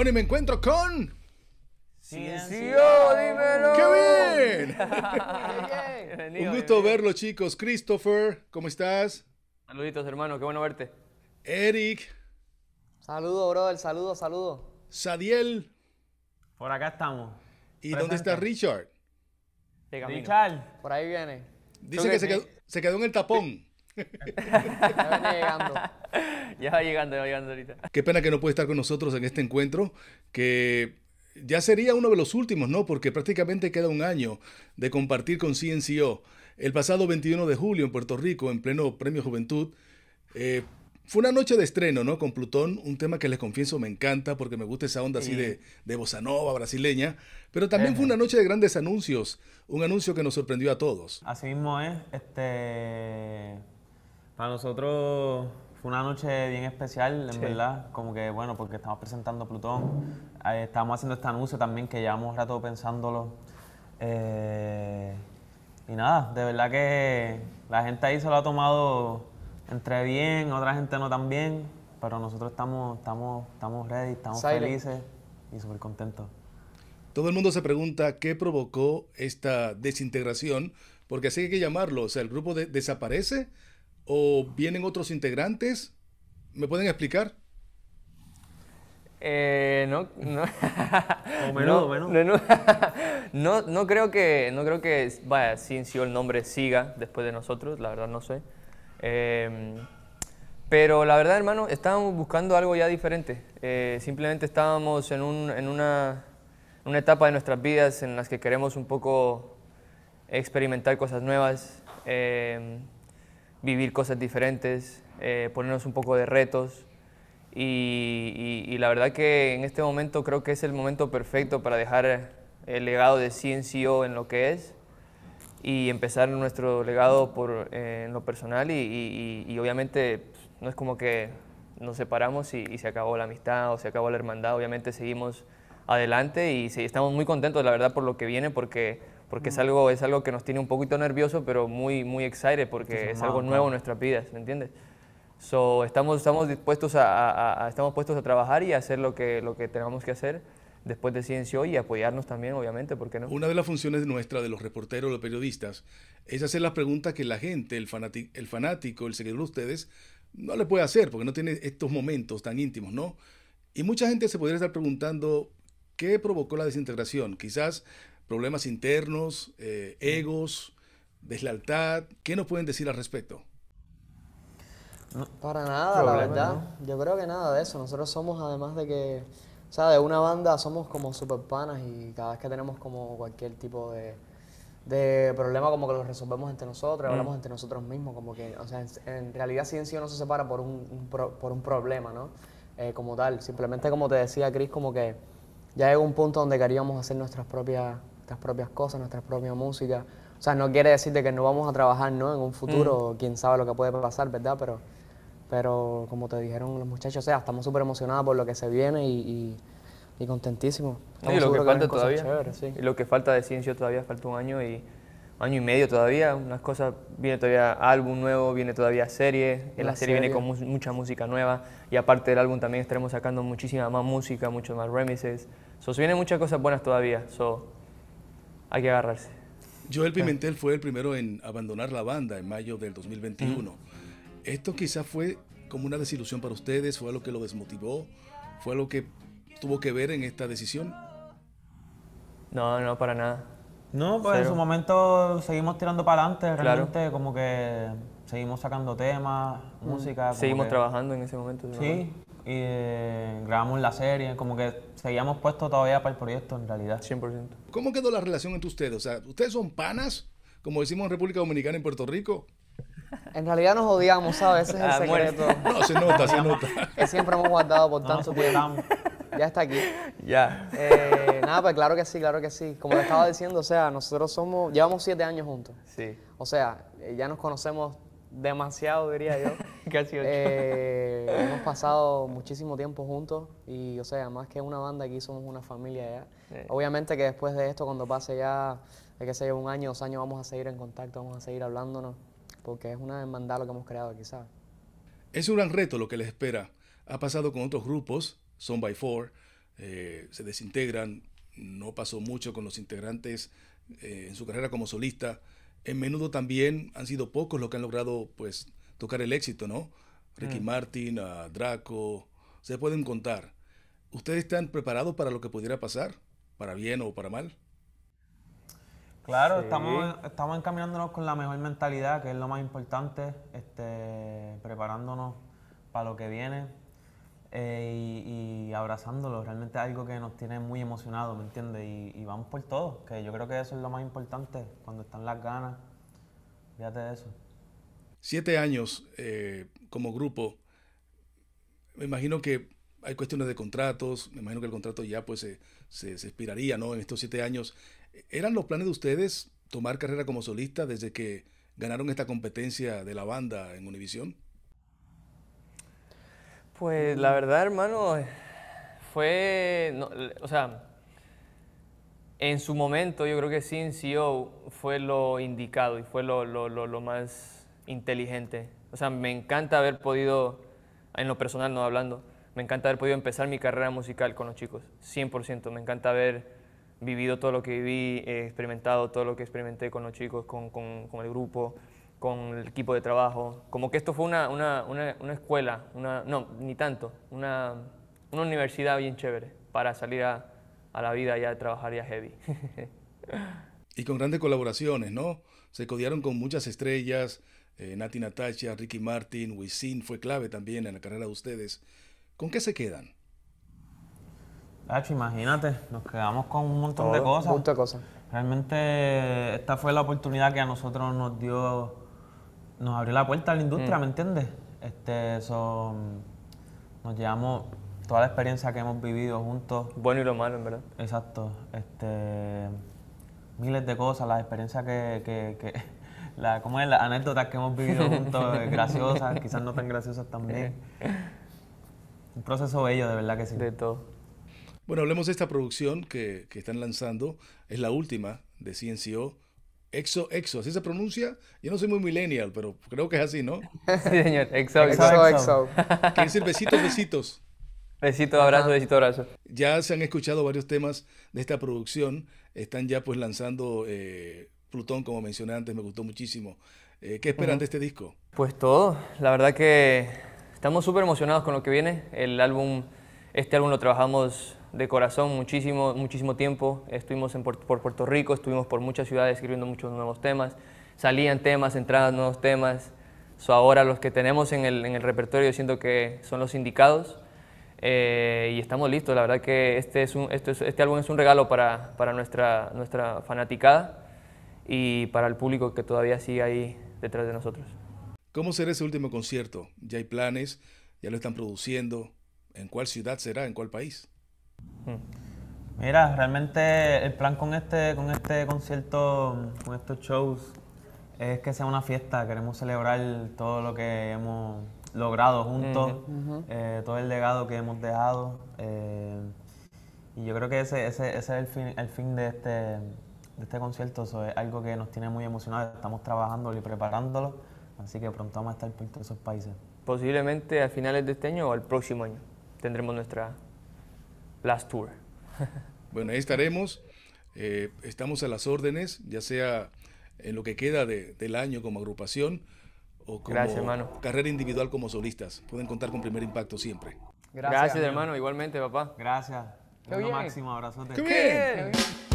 Bueno, y me encuentro con... Ciencio, dímelo. ¡Qué bien! Un gusto verlo, chicos. Christopher, ¿cómo estás? Saluditos, hermano. Qué bueno verte. Eric. Saludo, brother. Saludo, saludo. Sadiel. Por acá estamos. ¿Y dónde está Richard? Richard. Por ahí viene. Dice que, se, quedó, en el tapón. llegando. ya va llegando, ya va llegando ahorita. Qué pena que no puede estar con nosotros en este encuentro, que ya sería uno de los últimos, ¿no? Porque prácticamente queda un año de compartir con CNCO. El pasado 21 de julio en Puerto Rico, en pleno Premio Juventud, eh, fue una noche de estreno, ¿no? Con Plutón, un tema que les confieso me encanta porque me gusta esa onda así de, de brasileña. Pero también fue una noche de grandes anuncios, un anuncio que nos sorprendió a todos. Así mismo es, este. Para nosotros fue una noche bien especial, en verdad, como que bueno, porque estamos presentando Plutón, estamos haciendo este anuncio también que llevamos rato pensándolo. Eh, y nada, de verdad que la gente ahí se lo ha tomado entre bien, otra gente no tan bien, pero nosotros estamos, estamos, estamos ready, estamos felices y súper contentos. Todo el mundo se pregunta qué provocó esta desintegración, porque así hay que llamarlo, o sea, el grupo desaparece o vienen otros integrantes? ¿Me pueden explicar? Eh, no, no. o menudo, no, creo que, no creo que, vaya, si el nombre siga después de nosotros, la verdad no sé. Em, pero la verdad, hermano, estábamos buscando algo ya diferente. Eh, simplemente estábamos en, una, etapa de nuestras vidas en las que queremos un poco experimentar cosas nuevas. Em, vivir cosas diferentes, eh, ponernos un poco de retos. Y, la verdad que en este momento creo que es el momento perfecto para dejar el legado de CNCO en lo que es y empezar nuestro legado por, eh, en lo personal y, obviamente pues, no es como que nos separamos y, se acabó la amistad o se acabó la hermandad, obviamente seguimos adelante y estamos muy contentos la verdad por lo que viene porque porque es algo, es algo que nos tiene un poquito nervioso, pero muy, muy excited, porque es, ah, algo nuevo en nuestras vidas, ¿me entiendes? So, estamos, estamos dispuestos a, estamos puestos a trabajar y a hacer lo que, lo que tengamos que hacer después de Ciencio y apoyarnos también, obviamente, porque no? Una de las funciones nuestra de los reporteros, los periodistas, es hacer las preguntas que la gente, el, el fanático, el seguidor de ustedes, no le puede hacer, porque no tiene estos momentos tan íntimos, ¿no? Y mucha gente se podría estar preguntando, ¿qué provocó la desintegración? Quizás problemas internos, eh, egos, deslealtad. ¿Qué nos pueden decir al respecto? Para nada, la verdad. Yo creo que nada de eso. Nosotros somos, además de que, o sea, de una banda somos como super panas y cada vez que tenemos como cualquier tipo de, problema como que lo resolvemos entre nosotros, mm. hablamos entre nosotros mismos, como que, o sea, en, en realidad Silencio no se separa por un, por un problema, ¿no? Eh, como tal. Simplemente como te decía Chris, como que ya llegó un punto donde queríamos hacer nuestras propias nuestras propias cosas, nuestra propia música. O sea, no quiere decir que no vamos a trabajar, ¿no? En un futuro, mm. quién sabe lo que puede pasar, ¿verdad? Pero, pero como te dijeron los muchachos, o sea, estamos súper emocionados por lo que se viene y, contentísimos. y lo que falta todavía. lo que falta de ciencia todavía falta un año y año y medio todavía, unas cosas, viene todavía álbum nuevo, viene todavía serie, la, la serie, viene con mucha música nueva y aparte del álbum también estaremos sacando muchísima más música, muchos más remixes, so, se vienen muchas cosas buenas todavía, so, hay que agarrarse. Joel Pimentel fue el primero en abandonar la banda en mayo del 2021. Esto quizás fue como una desilusión para ustedes, fue lo que lo desmotivó, fue lo que tuvo que ver en esta decisión. No, no, para nada. No, pues en su momento seguimos tirando para adelante, realmente como que seguimos sacando temas, música. Seguimos trabajando en ese momento. Sí, y eh, grabamos la serie, como que seguíamos puestos todavía para el proyecto en realidad. 100%. ¿Cómo quedó la relación entre ustedes? O sea, ¿ustedes son panas? Como decimos en República Dominicana y en Puerto Rico. En realidad nos odiamos, ¿sabes? Ese es el secreto. No, se nota, se nota. Que siempre hemos guardado por tanto tiempo. Ya está aquí. Ya. Eh, nada, pues claro que sí, claro que sí. Como te estaba diciendo, o sea, nosotros somos, llevamos siete años juntos. Sí. O sea, eh, ya nos conocemos demasiado, diría yo. Casi eh, hemos pasado muchísimo tiempo juntos y, o sea, más que una banda, aquí somos una familia ya. Eh. Obviamente que después de esto, cuando pase ya, que sé un año, dos años, vamos a seguir en contacto, vamos a seguir hablándonos, porque es una hermandad lo que hemos creado aquí, ¿sabes? Es un gran reto lo que les espera. Ha pasado con otros grupos, Son by Four, eh, se desintegran, no pasó mucho con los integrantes en su carrera como solista. En menudo también han sido pocos los que han logrado pues tocar el éxito, ¿no? Ricky mm. Martin, Draco, se pueden contar. ¿Ustedes están preparados para lo que pudiera pasar? ¿Para bien o para mal? Claro, estamos, estamos encaminándonos con la mejor mentalidad, que es lo más importante, este, preparándonos para lo que viene eh, y, abrazándolo. Realmente es algo que nos tiene muy emocionados, ¿me entiendes? Y, y, vamos por todo, que yo creo que eso es lo más importante, cuando están las ganas, fíjate de eso siete años eh, como grupo, me imagino que hay cuestiones de contratos, me imagino que el contrato ya pues se, se, expiraría, ¿no? En estos siete años. ¿Eran los planes de ustedes tomar carrera como solista desde que ganaron esta competencia de la banda en Univisión? Pues la verdad, hermano, fue, o sea, en su momento yo creo que sin CEO fue lo indicado y fue lo más inteligente. O sea, me encanta haber podido, en lo personal no hablando, me encanta haber podido empezar mi carrera musical con los chicos, 100%. Me encanta haber vivido todo lo que viví, eh, experimentado todo lo que experimenté con los chicos, con, el grupo, con el equipo de trabajo. Como que esto fue una, escuela, no, ni tanto, una, universidad bien chévere para salir a, la vida ya de trabajar ya heavy. y con grandes colaboraciones, ¿no? Se codiaron con muchas estrellas, eh, Nati Natasha, Ricky Martin, Wisin fue clave también en la carrera de ustedes. ¿Con qué se quedan? Nacho, imagínate, nos quedamos con un montón de cosas. Realmente esta fue la oportunidad que a nosotros nos dio, nos abrió la puerta a la industria, mm. ¿me entiendes? Este, nos llevamos toda la experiencia que hemos vivido juntos. Bueno y lo malo, en verdad. Exacto. Este, miles de cosas, las experiencias que la, ¿cómo es? las anécdotas que hemos vivido juntos, eh, graciosas, quizás no tan graciosas también. Un proceso bello, de verdad que sí. De todo. Bueno, hablemos de esta producción que, están lanzando. Es la última de CNCO. Exo, exo, así se pronuncia. Yo no soy muy millennial, pero creo que es así, ¿no? Sí, señor. Exo, exo. exo, besitos, besitos. Besito, abrazo, besito, abrazo. Ya se han escuchado varios temas de esta producción. Están ya pues lanzando eh, Plutón, como mencioné antes, me gustó muchísimo. Eh, ¿Qué esperan de este disco? Pues todo. La verdad que estamos súper emocionados con lo que viene. El álbum, este álbum lo trabajamos de corazón muchísimo, muchísimo tiempo. Estuvimos por, Puerto Rico, estuvimos por muchas ciudades escribiendo muchos nuevos temas. Salían temas, entraban nuevos temas. ahora los que tenemos en el, repertorio siento que son los indicados. Eh, y estamos listos. La verdad que este, es un, este, álbum es un regalo para, nuestra, nuestra fanaticada y para el público que todavía sigue ahí detrás de nosotros. ¿Cómo será ese último concierto? ¿Ya hay planes? ¿Ya lo están produciendo? ¿En cuál ciudad será? ¿En cuál país? Mm. Mira, realmente el plan con este, con este concierto, con estos shows, es que sea una fiesta. Queremos celebrar todo lo que hemos logrado juntos, eh, todo el legado que hemos dejado. Eh, y yo creo que ese, ese, ese es el fin, el fin de este de este concierto. Eso es algo que nos tiene muy emocionados. Estamos trabajándolo y preparándolo. Así que pronto vamos a estar por todos esos países. Posiblemente a finales de este año o al próximo año tendremos nuestra Last Tour. bueno, ahí estaremos. Eh, estamos a las órdenes, ya sea en lo que queda de, del año como agrupación o como carrera individual como solistas. Pueden contar con Primer Impacto siempre. Gracias, hermano. Igualmente, papá. Gracias. un máximo abrazo. Este bien.